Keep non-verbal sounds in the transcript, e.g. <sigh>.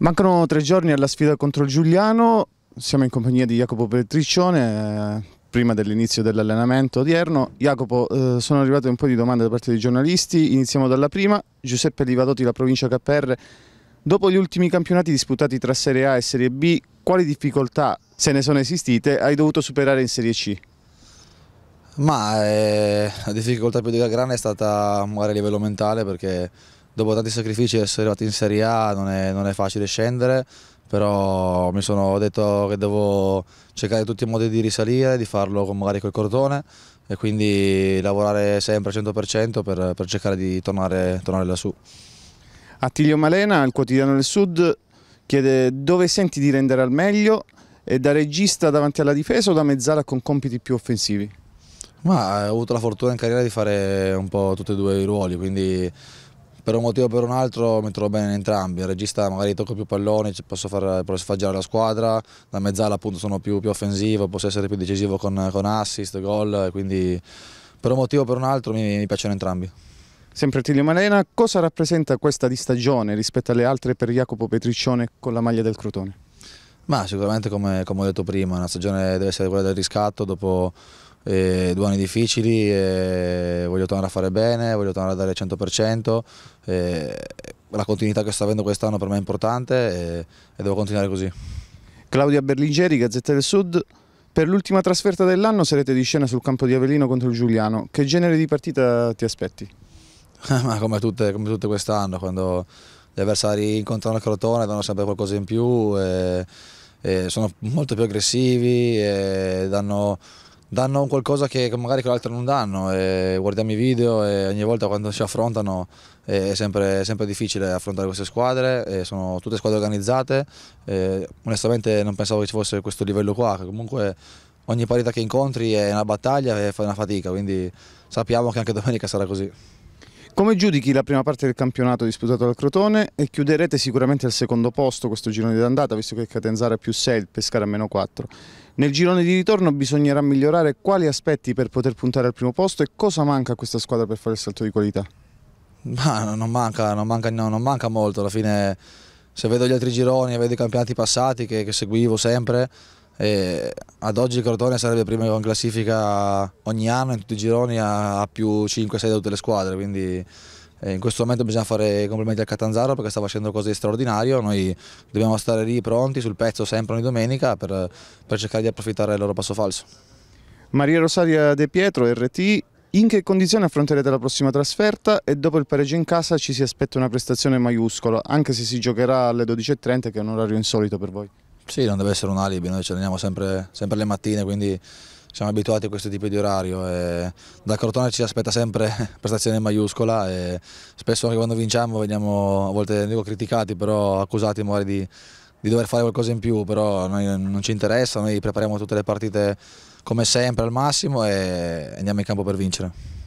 Mancano tre giorni alla sfida contro il Giuliano, siamo in compagnia di Jacopo Petriccione, eh, prima dell'inizio dell'allenamento odierno. Jacopo, eh, sono arrivate un po' di domande da parte dei giornalisti, iniziamo dalla prima. Giuseppe Livadotti, la provincia KR, dopo gli ultimi campionati disputati tra Serie A e Serie B, quali difficoltà, se ne sono esistite, hai dovuto superare in Serie C? Ma eh, la difficoltà più grande è stata magari a livello mentale perché dopo tanti sacrifici essere arrivati in Serie A non è, non è facile scendere, però mi sono detto che devo cercare tutti i modi di risalire, di farlo con, magari quel cordone e quindi lavorare sempre al 100% per, per, cercare di tornare, tornare lassù. Attilio Malena, il quotidiano del Sud, chiede dove senti di rendere al meglio è da regista davanti alla difesa o da mezzala con compiti più offensivi? Ma eh, ho avuto la fortuna in carriera di fare un po' tutti e due i ruoli, quindi per un motivo o per un altro mi trovo bene in entrambi, il regista magari tocco più palloni, posso far, posso far girare la squadra, da mezzala appunto sono più, più offensivo, posso essere più decisivo con, con assist, gol, quindi per un motivo o per un altro mi, mi piacciono entrambi. Sempre Tilio Malena, cosa rappresenta questa di stagione rispetto alle altre per Jacopo Petriccione con la maglia del Crotone? Ma sicuramente come, come ho detto prima, una stagione deve essere quella del riscatto dopo eh, due anni difficili, eh, voglio tornare a fare bene, voglio tornare a dare il 100%, eh, la continuità che sto avendo quest'anno per me è importante e devo continuare così. Claudia Berlingeri, Gazzetta del Sud. Per l'ultima trasferta dell'anno sarete di scena sul campo di Avellino contro il Giuliano. Che genere di partita ti aspetti? <laughs> come tutte, come tutte quest'anno, quando gli avversari incontrano il Crotone danno sempre qualcosa in più, sono molto più aggressivi, danno danno qualcosa che magari con l'altro non danno. E guardiamo i video e ogni volta quando ci affrontano eh, è sempre, è sempre difficile affrontare queste squadre, sono tutte squadre organizzate. E onestamente non pensavo che ci fosse questo livello qua, comunque ogni partita che incontri è una battaglia e fai una fatica, quindi sappiamo che anche domenica sarà così. Come giudichi la prima parte del campionato disputato dal Crotone e chiuderete sicuramente al secondo posto questo girone d'andata visto che Catenzara è più 6 il Pescara meno 4. Nel girone di ritorno bisognerà migliorare quali aspetti per poter puntare al primo posto e cosa manca a questa squadra per fare il salto di qualità? Ma non manca, non manca, no, non manca molto, alla fine se vedo gli altri gironi vedo i campionati passati che, che seguivo sempre e ad oggi il Crotone sarebbe prima in classifica ogni anno in tutti i gironi a, più 5-6 da tutte le squadre, quindi eh, in questo momento bisogna fare complimenti al Catanzaro perché sta facendo cose straordinarie, noi dobbiamo stare lì pronti sul pezzo sempre ogni domenica per, per cercare di approfittare del loro passo falso. Maria Rosaria De Pietro, RT, in che condizione affronterete la prossima trasferta e dopo il pareggio in casa ci si aspetta una prestazione maiuscola, anche se si giocherà alle 12.30 che è un orario insolito per voi? Sì, non deve essere un alibi, noi ci alleniamo sempre, sempre le mattine, quindi siamo abituati a questo tipo di orario. E da Crotone ci aspetta sempre <laughs> prestazione in maiuscola e spesso anche quando vinciamo veniamo a volte dico, criticati, però accusati magari di, di, dover fare qualcosa in più, però noi non ci interessa, noi prepariamo tutte le partite come sempre al massimo e andiamo in campo per vincere.